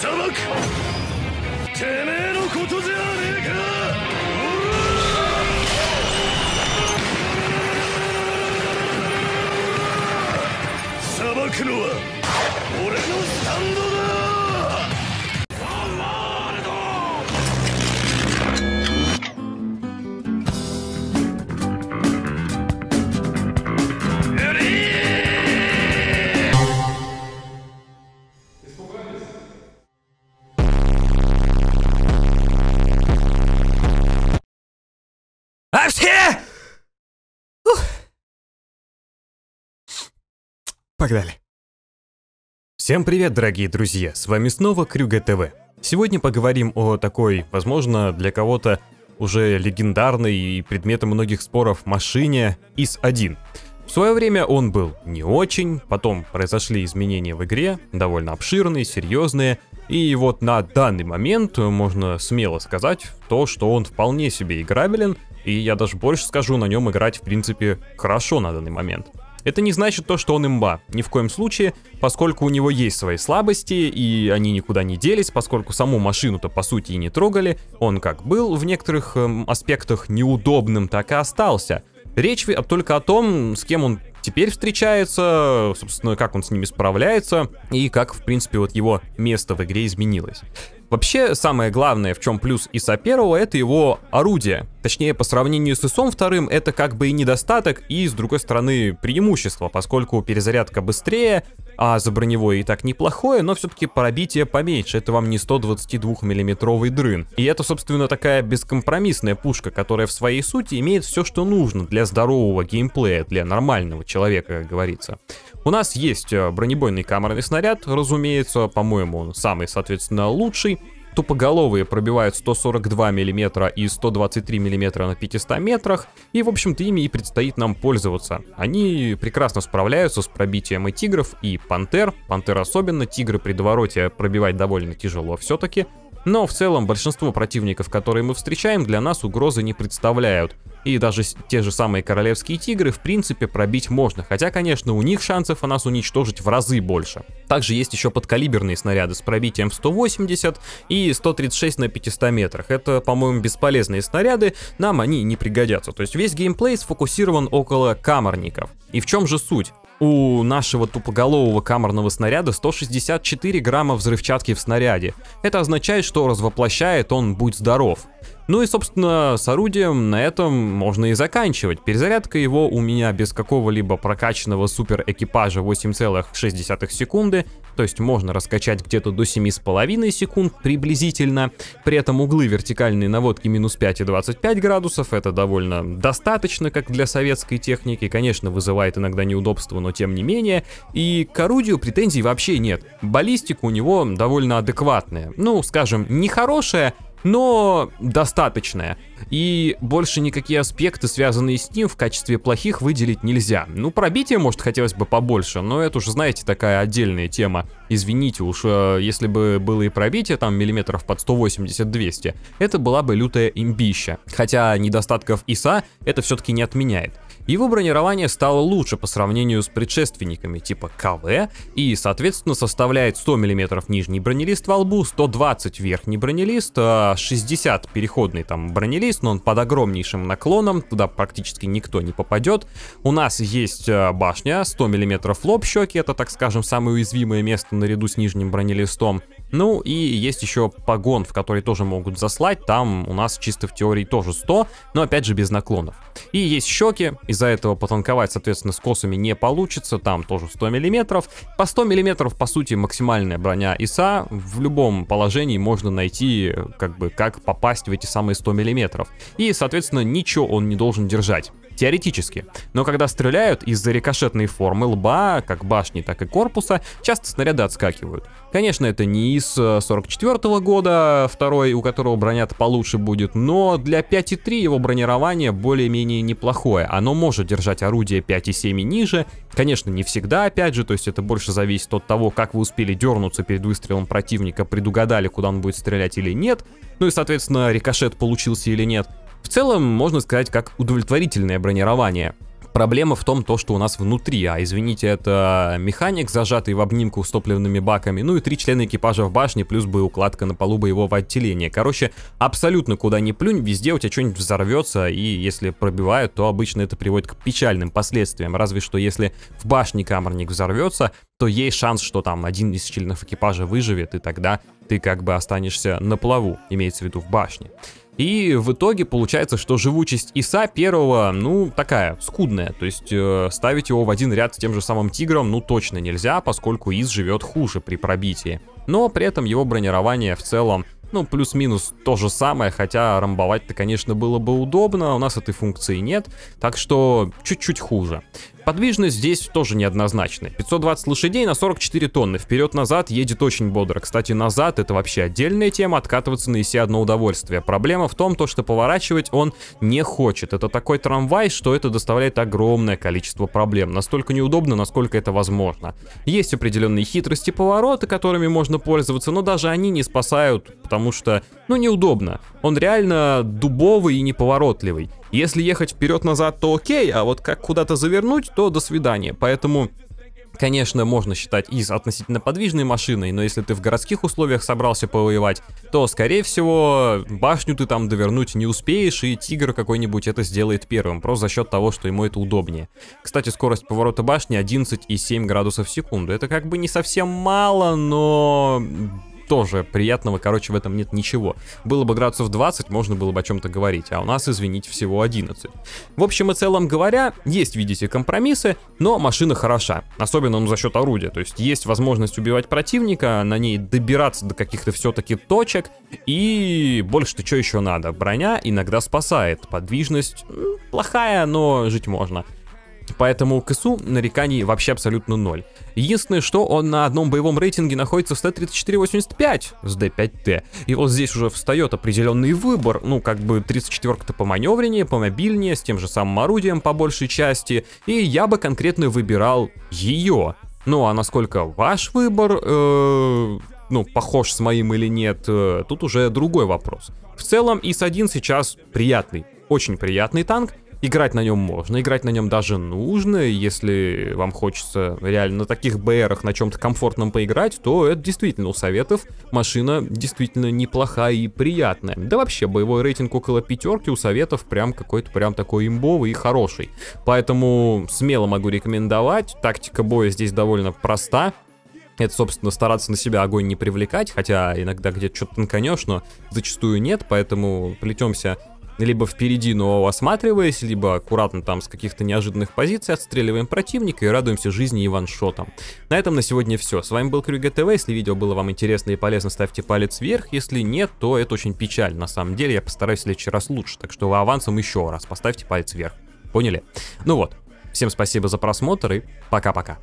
裁くてめえのことじゃねえか裁くのは俺のスタンドだ Э! Хе! Погнали. Всем привет, дорогие друзья, с вами снова Крюга ТВ. Сегодня поговорим о такой, возможно, для кого-то уже легендарной и предметом многих споров машине ИС-1. В свое время он был не очень, потом произошли изменения в игре, довольно обширные, серьезные, и вот на данный момент можно смело сказать то, что он вполне себе играбелен и я даже больше скажу, на нем играть, в принципе, хорошо на данный момент. Это не значит то, что он имба, ни в коем случае, поскольку у него есть свои слабости, и они никуда не делись, поскольку саму машину-то по сути и не трогали, он как был в некоторых эм, аспектах неудобным, так и остался. Речь только о том, с кем он теперь встречается, собственно, как он с ними справляется и как, в принципе, вот его место в игре изменилось. Вообще, самое главное, в чем плюс ИСа первого, это его орудие. Точнее, по сравнению с ИСом вторым, это как бы и недостаток, и, с другой стороны, преимущество, поскольку перезарядка быстрее, а за броневой и так неплохое, но все-таки пробитие поменьше, это вам не 122 миллиметровый дрын. И это, собственно, такая бескомпромиссная пушка, которая в своей сути имеет все, что нужно для здорового геймплея, для нормального человека человека, как говорится. У нас есть э, бронебойный камерный снаряд, разумеется, по-моему, он самый, соответственно, лучший. Тупоголовые пробивают 142 мм и 123 мм на 500 метрах, и, в общем-то, ими и предстоит нам пользоваться. Они прекрасно справляются с пробитием и тигров, и пантер, пантер особенно, тигры при довороте пробивать довольно тяжело все-таки, но в целом большинство противников, которые мы встречаем, для нас угрозы не представляют и даже те же самые королевские тигры в принципе пробить можно, хотя, конечно, у них шансов о нас уничтожить в разы больше. Также есть еще подкалиберные снаряды с пробитием в 180 и 136 на 500 метрах. Это, по-моему, бесполезные снаряды, нам они не пригодятся. То есть весь геймплей сфокусирован около камерников. И в чем же суть? У нашего тупоголового камерного снаряда 164 грамма взрывчатки в снаряде. Это означает, что развоплощает он «Будь здоров». Ну и, собственно, с орудием на этом можно и заканчивать. Перезарядка его у меня без какого-либо прокачанного супер экипажа 8,6 секунды, то есть можно раскачать где-то до 7,5 секунд приблизительно. При этом углы вертикальной наводки минус 5 и 25 градусов, это довольно достаточно, как для советской техники, конечно, вызывает иногда неудобства, но тем не менее. И к орудию претензий вообще нет. Баллистика у него довольно адекватная, ну, скажем, не хорошая но достаточное. И больше никакие аспекты, связанные с ним, в качестве плохих выделить нельзя. Ну, пробитие, может, хотелось бы побольше, но это уже, знаете, такая отдельная тема. Извините уж, э, если бы было и пробитие, там, миллиметров под 180-200, это была бы лютая имбища. Хотя недостатков ИСа это все-таки не отменяет. Его бронирование стало лучше по сравнению с предшественниками типа КВ и, соответственно, составляет 100 мм нижний бронелист во лбу, 120 верхний бронелист, 60 а, переходный там бронелист, но он под огромнейшим наклоном, туда практически никто не попадет. У нас есть а, башня, 100 мм лоб щеки, это, так скажем, самое уязвимое место наряду с нижним бронелистом. Ну и есть еще погон, в который тоже могут заслать, там у нас чисто в теории тоже 100, но опять же без наклонов. И есть щеки, из-за этого потанковать, соответственно, с косами не получится, там тоже 100 миллиметров. По 100 миллиметров, по сути, максимальная броня ИСа, в любом положении можно найти, как бы, как попасть в эти самые 100 миллиметров. И, соответственно, ничего он не должен держать. Теоретически. Но когда стреляют, из-за рикошетной формы лба, как башни, так и корпуса, часто снаряды отскакивают. Конечно, это не из 44 э, -го года, второй, у которого броня получше будет, но для 5.3 его бронирование более-менее неплохое. Оно может держать орудие 5.7 и ниже, конечно, не всегда, опять же, то есть это больше зависит от того, как вы успели дернуться перед выстрелом противника, предугадали, куда он будет стрелять или нет, ну и, соответственно, рикошет получился или нет. В целом, можно сказать, как удовлетворительное бронирование. Проблема в том, то, что у нас внутри, а извините, это механик, зажатый в обнимку с топливными баками, ну и три члена экипажа в башне, плюс бы укладка на полу боевого отделения. Короче, абсолютно куда ни плюнь, везде у тебя что-нибудь взорвется, и если пробивают, то обычно это приводит к печальным последствиям, разве что если в башне камерник взорвется, то есть шанс, что там один из членов экипажа выживет, и тогда ты как бы останешься на плаву, имеется в виду в башне. И в итоге получается, что живучесть Иса первого, ну, такая, скудная. То есть э, ставить его в один ряд с тем же самым Тигром, ну, точно нельзя, поскольку Ис живет хуже при пробитии. Но при этом его бронирование в целом, ну, плюс-минус то же самое, хотя рамбовать-то, конечно, было бы удобно, а у нас этой функции нет, так что чуть-чуть хуже. Подвижность здесь тоже неоднозначная. 520 лошадей на 44 тонны, вперед-назад едет очень бодро. Кстати, назад это вообще отдельная тема, откатываться на ИСе одно удовольствие. Проблема в том, то, что поворачивать он не хочет. Это такой трамвай, что это доставляет огромное количество проблем. Настолько неудобно, насколько это возможно. Есть определенные хитрости повороты, которыми можно пользоваться, но даже они не спасают, потому что, ну, неудобно. Он реально дубовый и неповоротливый. Если ехать вперед-назад, то окей, а вот как куда-то завернуть, то до свидания. Поэтому конечно, можно считать из относительно подвижной машиной, но если ты в городских условиях собрался повоевать, то, скорее всего, башню ты там довернуть не успеешь, и тигр какой-нибудь это сделает первым, просто за счет того, что ему это удобнее. Кстати, скорость поворота башни 11,7 градусов в секунду. Это как бы не совсем мало, но тоже приятного, короче, в этом нет ничего. Было бы градусов 20, можно было бы о чем-то говорить, а у нас, извините, всего 11. В общем и целом говоря, есть, видите, компромиссы, но машина хороша, особенно ну, за счет орудия, то есть есть возможность убивать противника, на ней добираться до каких-то все-таки точек, и больше-то что еще надо? Броня иногда спасает, подвижность плохая, но жить можно. Поэтому КСУ нареканий вообще абсолютно ноль. Единственное, что он на одном боевом рейтинге находится в 134.85 с D5T. И вот здесь уже встает определенный выбор. Ну, как бы 34-то ка поманевреннее, помобильнее, с тем же самым орудием по большей части. И я бы конкретно выбирал ее. Ну, а насколько ваш выбор, э, ну, похож с моим или нет, э, тут уже другой вопрос. В целом, ИС-1 сейчас приятный, очень приятный танк, Играть на нем можно, играть на нем даже нужно. Если вам хочется реально на таких БРах на чем-то комфортном поиграть, то это действительно у советов машина действительно неплохая и приятная. Да вообще, боевой рейтинг около пятерки у советов прям какой-то прям такой имбовый и хороший. Поэтому смело могу рекомендовать. Тактика боя здесь довольно проста. Это, собственно, стараться на себя огонь не привлекать, хотя иногда где-то что-то танканешь, но зачастую нет, поэтому плетемся либо впереди, но осматриваясь, либо аккуратно там с каких-то неожиданных позиций отстреливаем противника и радуемся жизни и ваншотам. На этом на сегодня все. С вами был Крюга ТВ. Если видео было вам интересно и полезно, ставьте палец вверх. Если нет, то это очень печаль. На самом деле я постараюсь в следующий раз лучше. Так что авансом еще раз поставьте палец вверх. Поняли? Ну вот. Всем спасибо за просмотр и пока-пока.